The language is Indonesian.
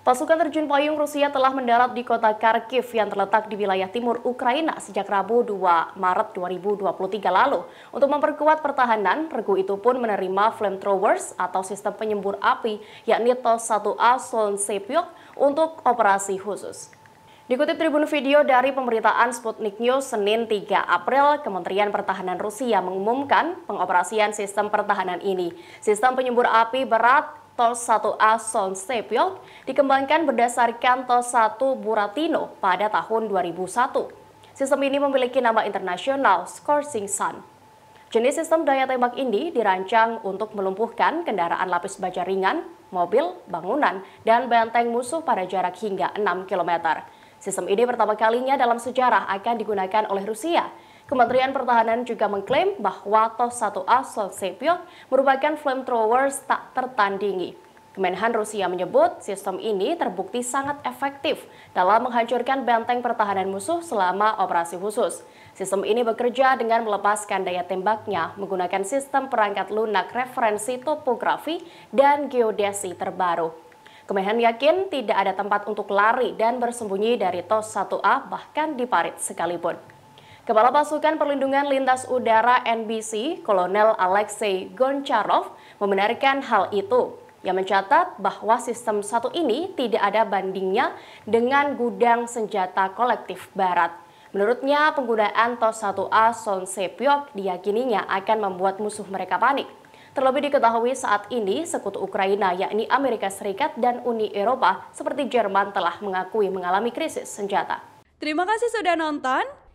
Pasukan terjun payung Rusia telah mendarat di kota Kharkiv yang terletak di wilayah timur Ukraina sejak Rabu 2 Maret 2023 lalu. Untuk memperkuat pertahanan, regu itu pun menerima flamethrowers atau sistem penyembur api yakni TOS 1A Solnsepyok untuk operasi khusus. Dikutip Tribun Video dari pemberitaan Sputnik News Senin 3 April, Kementerian Pertahanan Rusia mengumumkan pengoperasian sistem pertahanan ini. Sistem penyembur api berat TOS 1A Sonsepyok dikembangkan berdasarkan TOS 1 Buratino pada tahun 2001. Sistem ini memiliki nama internasional Scorching Sun. Jenis sistem daya tembak ini dirancang untuk melumpuhkan kendaraan lapis baja ringan, mobil, bangunan, dan benteng musuh pada jarak hingga 6 km. Sistem ini pertama kalinya dalam sejarah akan digunakan oleh Rusia Kementerian Pertahanan juga mengklaim bahwa TOS 1A Sevsyok merupakan flamethrower tak tertandingi. Kemenhan Rusia menyebut sistem ini terbukti sangat efektif dalam menghancurkan benteng pertahanan musuh selama operasi khusus. Sistem ini bekerja dengan melepaskan daya tembaknya menggunakan sistem perangkat lunak referensi topografi dan geodesi terbaru. Kemenhan yakin tidak ada tempat untuk lari dan bersembunyi dari TOS 1A bahkan di parit sekalipun. Kepala Pasukan Perlindungan Lintas Udara NBC, Kolonel Alexei Goncharov, membenarkan hal itu. Yang mencatat bahwa sistem satu ini tidak ada bandingnya dengan gudang senjata kolektif barat. Menurutnya, penggunaan TOS 1A Son Sepiok diyakininya akan membuat musuh mereka panik. Terlebih diketahui saat ini sekutu Ukraina yakni Amerika Serikat dan Uni Eropa seperti Jerman telah mengakui mengalami krisis senjata. Terima kasih sudah nonton.